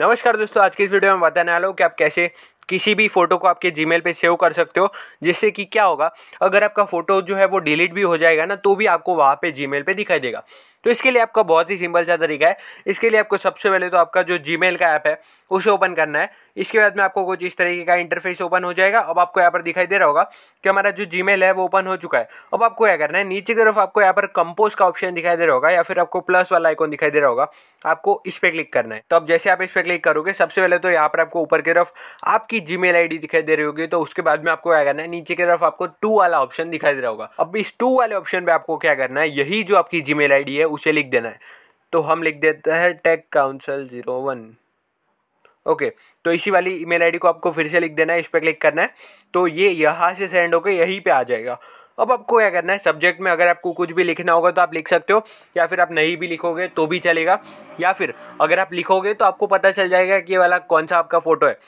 नमस्कार दोस्तों आज की इस वीडियो में बताने वाला हूँ कि आप कैसे किसी भी फ़ोटो को आपके जीमेल पे सेव कर सकते हो जिससे कि क्या होगा अगर आपका फ़ोटो जो है वो डिलीट भी हो जाएगा ना तो भी आपको वहाँ पे जीमेल पे दिखाई देगा तो इसके लिए आपका बहुत ही सिंपल सा तरीका है इसके लिए आपको सबसे पहले तो आपका जो जीमेल का ऐप है उसे ओपन करना है इसके बाद में आपको कुछ इस तरीके का इंटरफेस ओपन हो जाएगा अब आपको यहाँ पर दिखाई दे रहा होगा कि हमारा जो जी है वो ओपन हो चुका है अब आपको क्या करना है नीचे की तरफ आपको यहाँ पर कंपोज का ऑप्शन दिखाई दे रहा होगा या फिर आपको प्लस वाला आइकॉन दिखाई दे रहा होगा आपको इस पर क्लिक करना है तो अब जैसे आप इस पर क्लिक करोगे सबसे पहले तो यहाँ पर आपको ऊपर की तरफ आपकी जी मेल दिखाई दे रही होगी तो उसके बाद में आपको क्या करना है नीचे की तरफ आपको टू वाला ऑप्शन दिखाई दे रहा होगा अब इस टू वाले ऑप्शन पर आपको क्या करना है यही जो आपकी जी मेल है उसे लिख देना है तो हम लिख देते हैं tech council zero one okay तो इसी वाली ईमेल आईडी को आपको फिर से लिख देना है इस पर क्लिक करना है तो ये यहाँ से सेंड होकर यहीं पे आ जाएगा अब आपको क्या करना है सब्जेक्ट में अगर आपको कुछ भी लिखना होगा तो आप लिख सकते हो या फिर आप नहीं भी लिखोगे तो भी चलेगा या फिर अगर आप लिखोगे तो आपको पता चल जाएगा कि ये वाला कौन सा आपका फ़ोटो है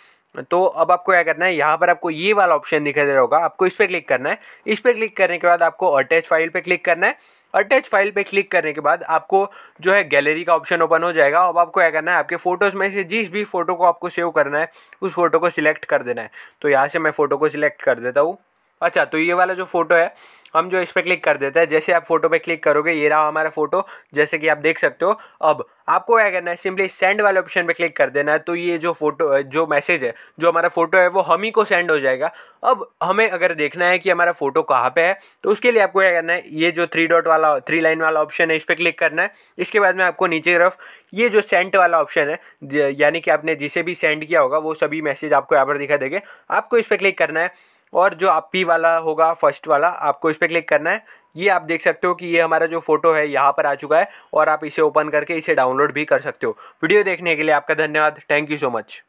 तो अब आपको क्या करना है यहाँ पर आपको ये वाला ऑप्शन दिखाई दे रहा होगा आपको इस पर क्लिक करना है इस पर क्लिक करने के बाद आपको अटैच फाइल पे क्लिक करना है अटैच फाइल पे क्लिक करने के बाद आपको जो है गैलरी का ऑप्शन ओपन हो जाएगा अब आपको क्या करना है आपके फोटोज़ में से जिस भी फ़ोटो को आपको सेव करना है उस फोटो को सिलेक्ट कर देना है तो यहाँ से मैं फ़ोटो को सिलेक्ट कर देता हूँ अच्छा तो ये वाला जो फ़ोटो है हम जो इस पर क्लिक कर देते हैं जैसे आप फोटो पे क्लिक करोगे ये रहा हमारा फोटो जैसे कि आप देख सकते हो अब आपको क्या करना है सिंपली सेंड वाले ऑप्शन पे क्लिक कर देना है तो ये जो फोटो जो मैसेज है जो हमारा फोटो है वो हम ही को सेंड हो जाएगा अब हमें अगर देखना है कि हमारा फोटो कहाँ पे है तो उसके लिए आपको क्या करना है ये जो थ्री डॉट वाला थ्री लाइन वाला ऑप्शन है इस पर क्लिक करना है इसके बाद में आपको नीचे तरफ ये जो सेंट वाला ऑप्शन है यानी कि आपने जिसे भी सेंड किया होगा वो सभी मैसेज आपको यहाँ पर दिखाई देंगे आपको इस पर क्लिक करना है और जो आप पी वाला होगा फर्स्ट वाला आपको इस पर क्लिक करना है ये आप देख सकते हो कि ये हमारा जो फोटो है यहाँ पर आ चुका है और आप इसे ओपन करके इसे डाउनलोड भी कर सकते हो वीडियो देखने के लिए आपका धन्यवाद थैंक यू सो मच